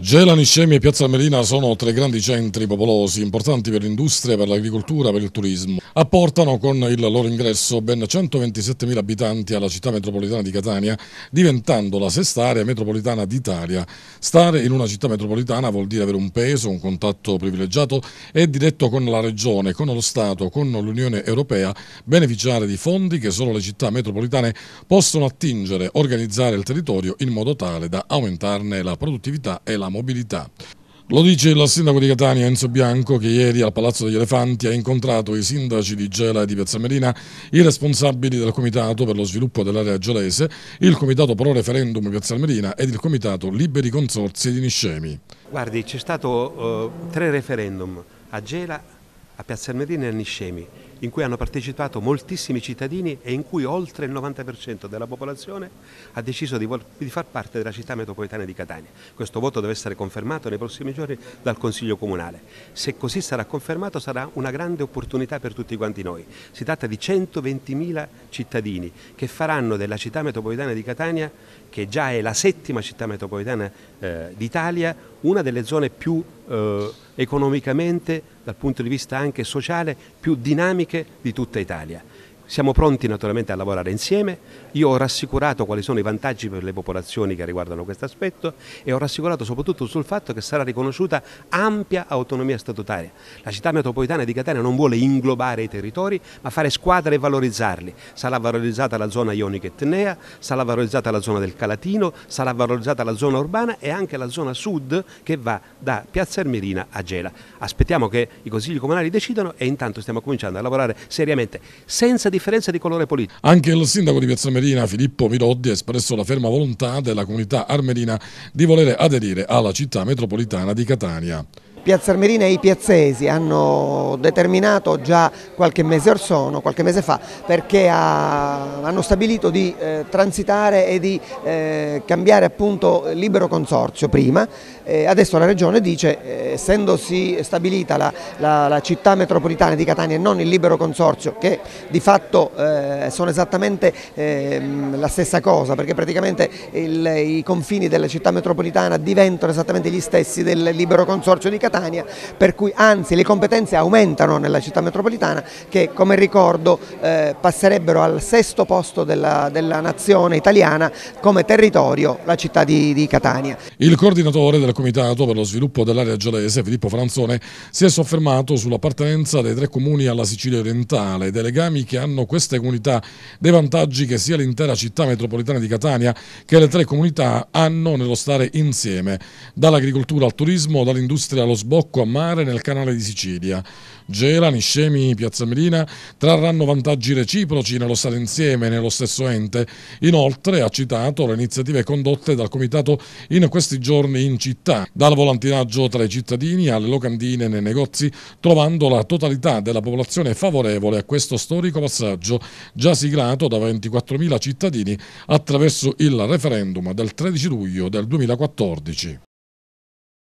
Gela, Niscemi e Piazza Melina sono tre grandi centri popolosi, importanti per l'industria, per l'agricoltura, per il turismo. Apportano con il loro ingresso ben 127.000 abitanti alla città metropolitana di Catania, diventando la sesta area metropolitana d'Italia. Stare in una città metropolitana vuol dire avere un peso, un contatto privilegiato e diretto con la regione, con lo Stato, con l'Unione Europea, beneficiare di fondi che solo le città metropolitane possono attingere, organizzare il territorio in modo tale da aumentarne la produttività e la alla mobilità. Lo dice il sindaco di Catania Enzo Bianco che ieri al Palazzo degli Elefanti ha incontrato i sindaci di Gela e di Piazza Piazzamerina, i responsabili del Comitato per lo sviluppo dell'area gelese, il Comitato Pro Referendum Piazza Piazzamerina ed il Comitato Liberi Consorzi di Niscemi. Guardi, c'è stato uh, tre referendum a Gela, a Piazza Piazzamerina e a Niscemi in cui hanno partecipato moltissimi cittadini e in cui oltre il 90% della popolazione ha deciso di, di, far parte della città metropolitana di Catania. Questo voto deve essere confermato nei prossimi giorni dal Consiglio Comunale. Se così sarà confermato sarà una grande opportunità per tutti quanti noi. Si tratta di 120.000 cittadini che faranno della città metropolitana di Catania, che già è la settima città metropolitana eh, d'Italia, una delle zone più eh, economicamente, dal punto di vista anche sociale, più dinamiche economiche di tutta Italia. Siamo pronti naturalmente a lavorare insieme, io ho rassicurato quali sono i vantaggi per le popolazioni che riguardano questo aspetto e ho rassicurato soprattutto sul fatto che sarà riconosciuta ampia autonomia statutaria. La città metropolitana di Catania non vuole inglobare i territori ma fare squadre e valorizzarli. Sarà valorizzata la zona ionica etnea, sarà valorizzata la zona del Calatino, sarà valorizzata la zona urbana e anche la zona sud che va da Piazza Ermirina a Gela. Aspettiamo che i consigli comunali decidano e intanto stiamo cominciando a lavorare seriamente senza di differenza di colore politico. Anche il sindaco di Piazza Merina, Filippo Mirodi, ha espresso la ferma volontà della comunità armerina di volere aderire alla città metropolitana di Catania. Piazza Armerina e i piazzesi hanno determinato già qualche mese or sono, qualche mese fa, perché ha, hanno stabilito di eh, transitare e di eh, cambiare appunto libero consorzio prima, eh, adesso la Regione dice, eh, essendosi stabilita la, la, la, città metropolitana di Catania e non il libero consorzio, che di fatto eh, sono esattamente ehm, la stessa cosa, perché praticamente il, i confini della città metropolitana diventano esattamente gli stessi del libero consorzio di Catania, contemporanea, per cui anzi le competenze aumentano nella città metropolitana che come ricordo eh, passerebbero al sesto posto della, della, nazione italiana come territorio la città di, di Catania. Il coordinatore del Comitato per lo sviluppo dell'area gelese, Filippo Franzone, si è soffermato sull'appartenenza dei tre comuni alla Sicilia orientale, dei legami che hanno queste comunità, dei vantaggi che sia l'intera città metropolitana di Catania che le tre comunità hanno nello stare insieme, dall'agricoltura al turismo, dall'industria allo sbocco a mare nel canale di Sicilia. Gela, Niscemi, Piazza Medina trarranno vantaggi reciproci nello stare insieme nello stesso ente. Inoltre ha citato le iniziative condotte dal Comitato in questi giorni in città, dal volantinaggio tra i cittadini alle locandine nei negozi, trovando la totalità della popolazione favorevole a questo storico passaggio, già siglato da 24.000 cittadini attraverso il referendum del 13 luglio del 2014.